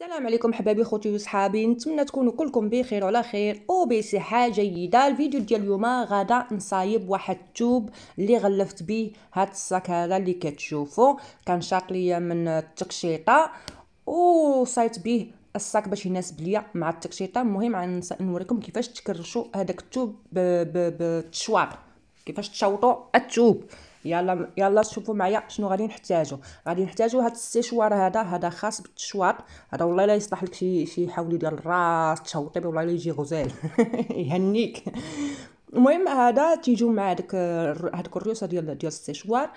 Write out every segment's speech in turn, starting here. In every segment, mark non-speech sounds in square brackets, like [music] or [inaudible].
السلام عليكم حبايبي خوتي وصحابي نتمنى تكونوا كلكم بخير وعلى خير وبصحه جيده الفيديو ديال اليوم غادا نصايب واحد التوب اللي غلفت به هاد الصاك هذا اللي كتشوفوا كان شاط ليا من التقشيطه وصايت به الصاك باش يناسب ليا مع التقشيطه المهم نوريكم كيفاش تكرشوا هذاك التوب بالتشواط كيفاش تشوطوا التوب يلا يلا شوفوا معايا شنو غادي نحتاجو غادي نحتاجو هاد السيشوار هذا هذا خاص بالتشواط هذا والله لا يصلح لك شي شي حاولي ديال الراس تشوطي والله لا يجي غزال [laughs] يهنيك المهم هذا تيجيو مع هذاك هذاك الريوسه ديال ديال السيشوار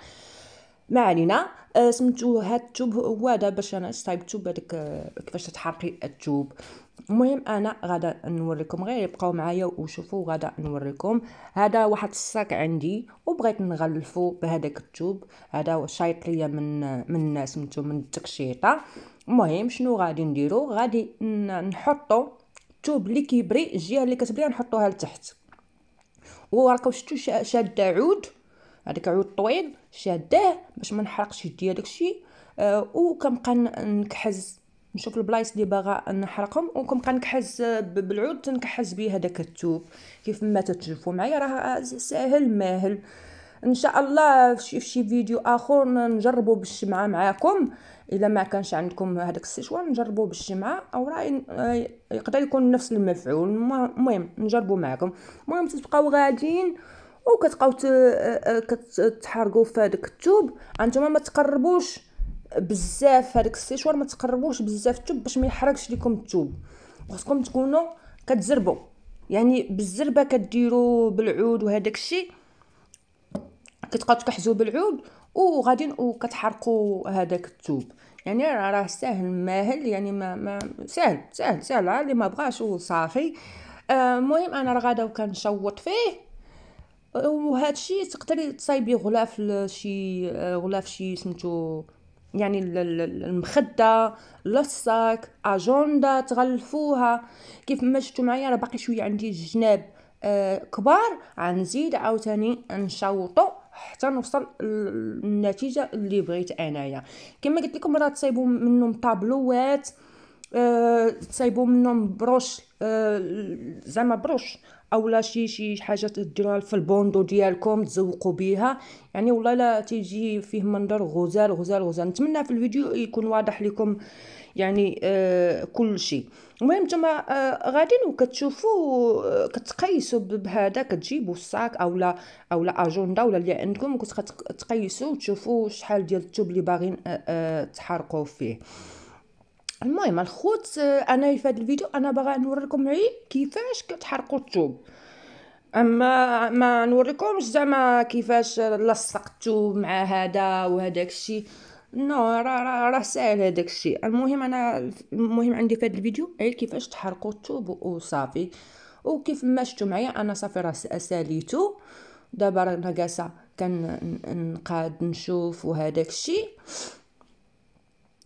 ما علينا سمتو أه، سميتو هاد التوب هو هذا باش انا صايب التوب هذاك أه، كيفاش تحرقي التوب المهم انا غادا نوريكم غير يبقاو معايا وشوفوا غادا نوريكم هذا واحد الصاك عندي وبغيت نغلفو بهذاك التوب هذا شايط ليا من من سمتو من التكشيطه المهم شنو غادي نديرو غادي نحطو التوب اللي كيبري الجهه اللي كتبري نحطوها لتحت وراكم شفتوا شاده عود هذاك عود طويل شاداه باش ما نحرقش يديا داكشي آه وكنبقى نكحز نشوف البلايص اللي باغا نحرقهم وكنبقى نكحز آه، بالعود تنكحز بيه هذاك الثوب كيف ما تتشوفوا معايا راه ساهل ماهل ان شاء الله في شي فيديو اخر نجربوا بالشمعه معاكم الا ما كانش عندكم هذاك السيشوار نجربوا بالشمعه او راه آه، يقدر يكون نفس المفعول المهم نجربوا معاكم المهم تبقاو غاديين وكتبقاو آه، آه، كتحرقوا في هذاك الثوب انتما ما تقربوش بزاف هذاك السيشوار ما تقربوش بزاف الثوب باش ما يحرقش لكم الثوب خاصكم تكونوا كتزربوا يعني بالزربه كديروا بالعود وهذاك الشيء كتبقاو تكحزوا بالعود وغادي وكتحرقوا هذاك الثوب يعني راه ساهل ماهل يعني ما, ما ساهل ساهل ساهل اللي ما بغاش وصافي آه، المهم آه انا راه غادا وكنشوط فيه وهذا الشيء تقدري تصايبي غلاف شي غلاف شي سميتو يعني المخده لصاك اجوندا تغلفوها كيف ما شفتوا معايا راه باقي شويه عندي الجناب آه، كبار غنزيد عاوتاني نشوطو حتى نوصل للنتيجه اللي بغيت انايا كما قلت لكم راه تصايبوا منهم طابلوات أه تصايبوا منهم بروش زعما بروش اولا شي شي حاجه تديروها في البوندو ديالكم تزوقوا بها يعني والله لا تيجي فيه منظر غزال غزال غزال نتمنى في الفيديو يكون واضح لكم يعني آه كل شيء المهم نتوما آه غاديين وكتشوفوا آه كتقيسوا بهذا كتجيبوا الصاك اولا اولا اجوندا ولا اللي عندكم كتقيسوا وتشوفوا شحال ديال الثوب اللي باغين آه آه تحرقوا فيه المهم الخوت آه، انا في هذا الفيديو انا باغا نوريكم غير كيفاش كتحرقوا الثوم اما ما نوريكمش زعما كيفاش لصق الثوب مع هذا وهداك الشيء نو راه راه راه ساهل هداك الشيء المهم انا المهم عندي في هذا الفيديو غير كيفاش تحرقوا الثوم وصافي وكيف ما شفتوا معايا انا صافي راه ساليتو دابا راه كان نقاد نشوف وهداك الشيء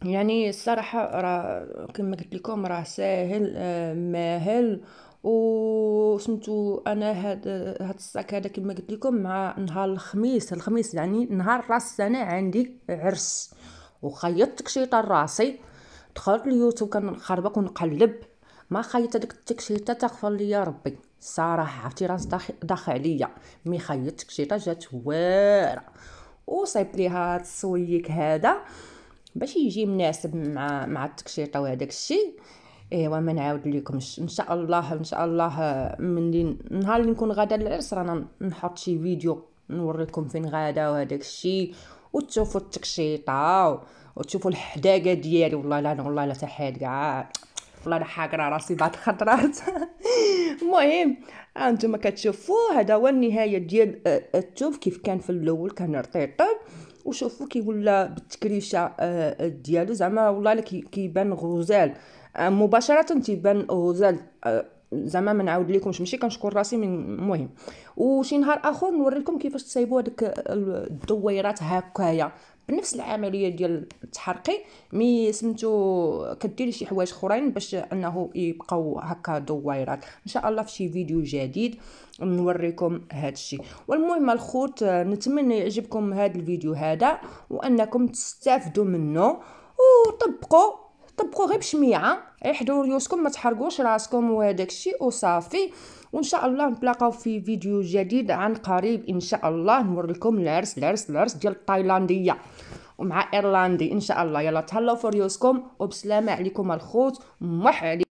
يعني الصراحة راه كما قلت لكم راه ساهل آه، ماهل وسمتو انا هاد هاد الصاك هذا كما قلت لكم مع نهار الخميس الخميس يعني نهار راس السنه عندي عرس وخيطت تكشيطه راسي دخلت اليوتيوب كنخربق ونقلب ما خيطت هذيك التكشيطه تغفر لي ربي صراحه عرفتي راس داخ عليا مي خيطت تكشيطه جات واعره وصيبت ليها هاد السويك هذا باش يجي مناسب مع مع التكشيطه وهداك الشيء ايوا ما نعاود لكم ان شاء الله ان شاء الله من نهار اللي نكون غاده للعرس رانا نحط شي فيديو نوريكم فين غادا وهداك الشيء وتشوفوا التكشيطه وتشوفوا الحداقه ديالي والله لا انا والله لا حتى كاع والله انا حاقره راسي بعد خطرات [laughs] المهم انتم آه، كتشوفوا هذا هو النهايه ديال آه، التوب كيف كان في الاول كان رطيطب وشوفوا كيولى بالتكريشه آه، آه، ديالو زعما والله كيبان غزال آه، مباشره تيبان غزال زعما ما نعاود لكمش ماشي كنشكر راسي من المهم وشي نهار اخر نوريكم كيفاش تصايبوا هذوك الدويرات هكايا بنفس العمليه ديال التحرقي مي سميتو كديري شي حوايج اخرين باش انه يبقاو هكا دويرات ان شاء الله في شي فيديو جديد نوريكم هذا الشيء والمهم الخوت نتمنى يعجبكم هذا الفيديو هذا وانكم تستافدوا منه وطبقوا طبقوا غير بشميعه احضروا ريوسكم ما تحرقوش راسكم وهذاك الشيء وصافي وان شاء الله نتلاقاو في فيديو جديد عن قريب ان شاء الله نور لكم العرس العرس العرس ديال التايلانديه ومع ايرلندي ان شاء الله يلا تهلاو في ريوسكم وبسلامه عليكم الخوت موح عليكم